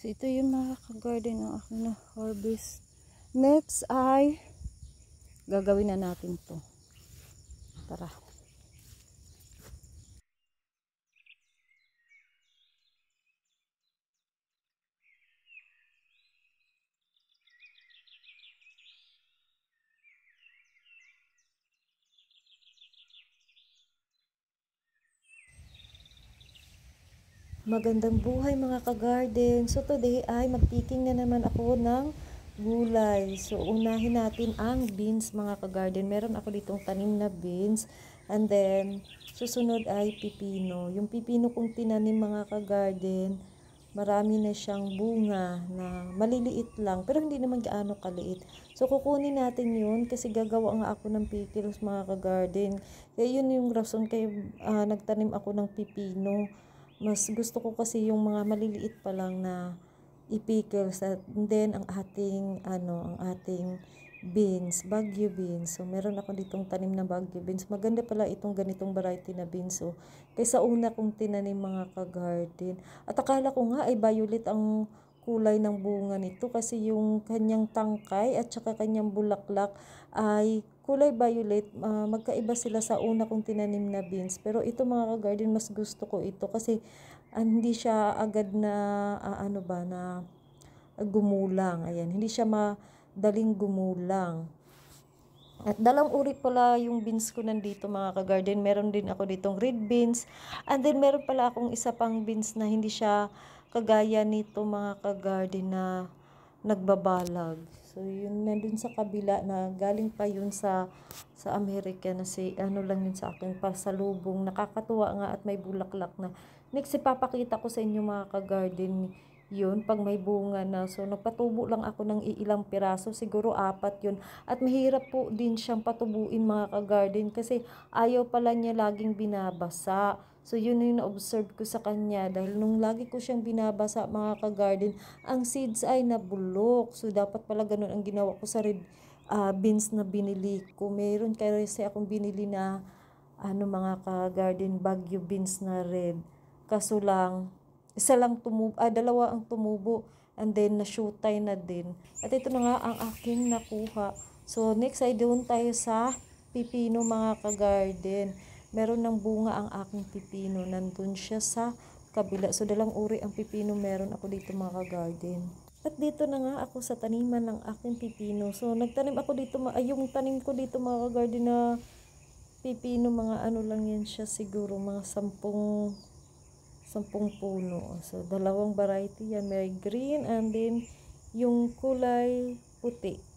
So, ito yung mga garden ng aking na harvest. Next ay gagawin na natin to. Tara. Magandang buhay mga ka-garden. So today ay magpicking na naman ako ng gulay. So unahin natin ang beans mga ka-garden. Meron ako ditong tanim na beans. And then susunod ay pipino. Yung pipino kong tinanim mga ka-garden, marami na siyang bunga na maliliit lang. Pero hindi naman gaano kaliit. So kukunin natin yun kasi gagawa nga ako ng pickles mga ka-garden. Kaya yun yung rason kaya uh, nagtanim ako ng pipino. Mas gusto ko kasi yung mga maliliit pa lang na i-pickles at then ang ating ano, ang ating beans, bagyo beans. So, meron ako ditong tanim na bagyo beans. Maganda pala itong ganitong variety na beans. So, oh, kaysa una kong tinanim mga kagarden. At akala ko nga ay violet ang kulay ng bunga nito kasi yung kanyang tangkay at saka kanyang bulaklak ay kulay violet, uh, magkaiba sila sa una kong tinanim na beans. Pero ito mga ka-garden, mas gusto ko ito kasi uh, hindi siya agad na uh, ano ba na gumulang. Ayan, hindi siya madaling gumulang. At dalawang uri pala yung beans ko nandito mga ka-garden. Meron din ako ditong red beans. And then meron pala akong isa pang beans na hindi siya kagaya nito mga ka-garden na nagbabalag. So, yun na sa kabila na galing pa yun sa, sa Amerika na si, ano lang yun sa akin, sa pasalubong. Nakakatuwa nga at may bulaklak na. Next, ipapakita ko sa inyo mga ka-garden yun pag may bunga na. So, nagpatubo lang ako ng iilang piraso. Siguro apat yun. At mahirap po din siyang patubuin mga ka-garden kasi ayaw pala niya laging binabasa. So yun yung na-observe ko sa kanya dahil nung lagi ko siyang binabasa mga ka-garden, ang seeds ay nabulok. So dapat pala ganun ang ginawa ko sa red uh, beans na binili ko. Meron kasi akong binili na ano mga ka-garden bagyo beans na red. Kaso lang, isa lang tumubo, ah, dalawa ang tumubo and then na shootay na din. At ito na nga ang aking nakuha. So next ay doon tayo sa pipino mga ka-garden meron ng bunga ang aking pipino. Nandun siya sa kabila. So, dalang uri ang pipino meron ako dito mga ka garden At dito na nga ako sa taniman ng aking pipino. So, nagtanim ako dito, ay, yung tanim ko dito mga ka garden na pipino, mga ano lang yan siya siguro, mga sampung, sampung puno. So, dalawang variety yan. May green and then yung kulay puti.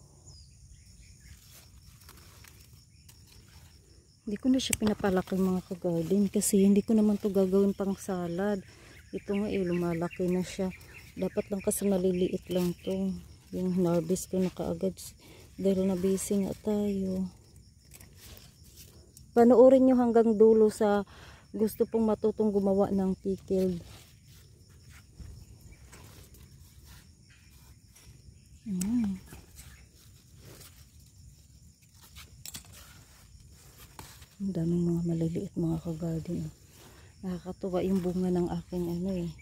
Hindi ko na siya pinapalaki mga kagarden kasi hindi ko naman to gagawin pang salad. Ito nga eh, lumalaki na siya. Dapat lang kasi maliliit lang to. Yung harvest ko na kaagad dahil nabisi nga tayo. Panoorin nyo hanggang dulo sa gusto pong matutong gumawa ng pickled. Mm. ang daming mga maliliit mga kagarden oh. nakakatuwa yung bunga ng aking ano eh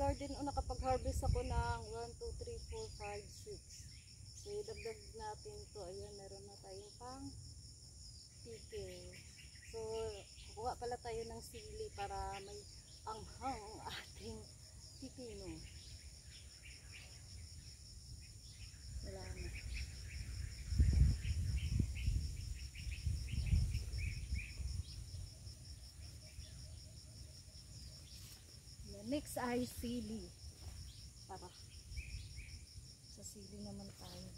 garden o nakapag-harvest ako ng 1, 2, 3, 4, 5, 6. So, idagdag natin to. Ayan, meron na tayong pang pickle. So, kukuha pala tayo ng sili para may anghang ang ating pipino. Salamat. Next ay sili. Tara. Sa sili naman tayo.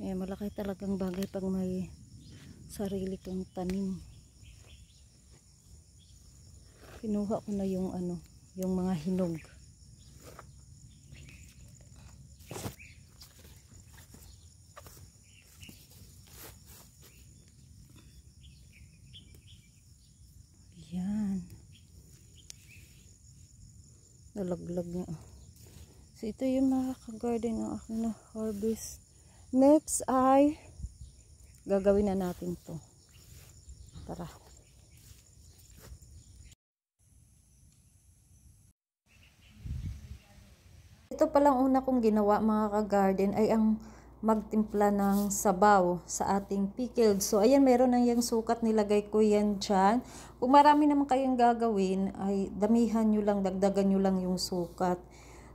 Eh, malaki talagang bagay pag may sarili kang tanim. Kinuha ko na yung ano, yung mga hinog. ito laglag niya so ito yung mga kagarden ng aking na harvest next ay gagawin na natin to tara ito palang una kong ginawa mga kagarden ay ang magtimpla ng sabaw sa ating pickled. So, ayan, meron na yung sukat. Nilagay ko yan dyan. Kung marami naman kayong gagawin, ay damihan nyo lang, dagdagan nyo lang yung sukat.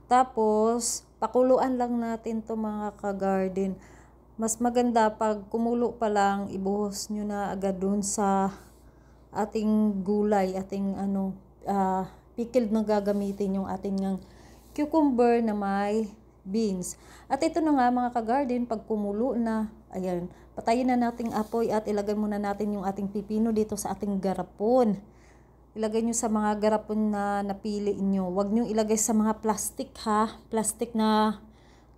Tapos, pakuluan lang natin to mga ka-garden. Mas maganda pag kumulo pa lang, ibuhos nyo na agad dun sa ating gulay, ating ano, uh, pickled na gagamitin yung ating ng cucumber na may beans. At ito na nga mga kagarden, pag kumulo na, ayan, patayin na nating apoy at ilagay muna natin yung ating pipino dito sa ating garapon. Ilagay nyo sa mga garapon na napili nyo. Huwag nyo ilagay sa mga plastic ha, plastic na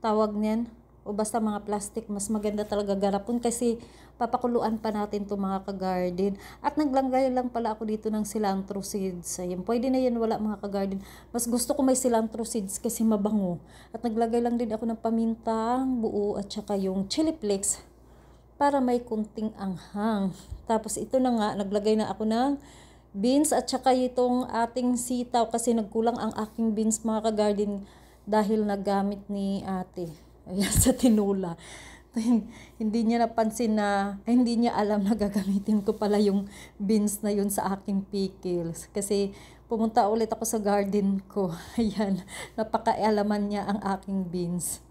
tawag niyan o basta mga plastic, mas maganda talaga garapon kasi papakuluan pa natin to mga kagarden. At naglanggay lang pala ako dito ng cilantro seeds. Ayan, pwede na yan wala mga kagarden. Mas gusto ko may cilantro seeds kasi mabango. At naglagay lang din ako ng pamintang buo at saka yung chili flakes para may kunting anghang. Tapos ito na nga, naglagay na ako ng beans at saka itong ating sitaw kasi nagkulang ang aking beans mga kagarden dahil nagamit ni ate. Ayan, sa tinola. hindi niya napansin na, ay, hindi niya alam na gagamitin ko pala yung beans na yun sa aking pickles. Kasi pumunta ulit ako sa garden ko. Ayan, napakaalaman niya ang aking beans.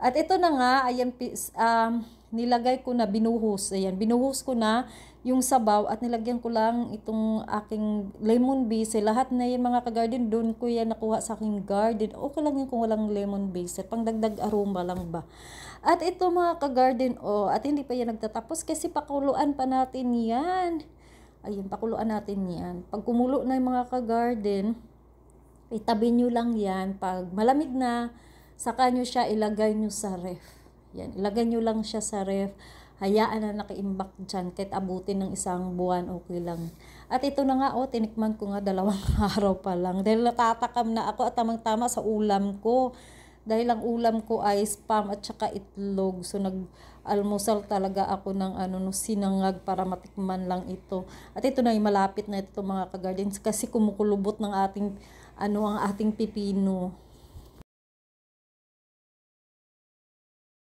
At ito na nga, ayan, um, nilagay ko na binuhos. Ayan, binuhos ko na yung sabaw at nilagyan ko lang itong aking lemon basil. Lahat na yung mga ka-garden doon ko yan nakuha sa aking garden. Okay lang yun kung walang lemon basil. Pangdagdag aroma lang ba. At ito mga ka-garden, oh, at hindi pa yan nagtatapos kasi pakuluan pa natin yan. Ayun, pakuluan natin yan. Pag kumulo na yung mga ka-garden, itabi nyo lang yan. Pag malamig na, saka nyo siya ilagay nyo sa ref. Yan, ilagay nyo lang siya sa ref hayaan na nakaimbak dyan kahit abutin ng isang buwan, okay lang. At ito na nga, oh, tinikman ko nga dalawang araw pa lang dahil natatakam na ako at tamang-tama sa ulam ko. Dahil ang ulam ko ay spam at saka itlog. So nag-almusal talaga ako ng ano, no, sinangag para matikman lang ito. At ito na ay malapit na ito mga kagardens kasi kumukulubot ng ating ano ang ating pipino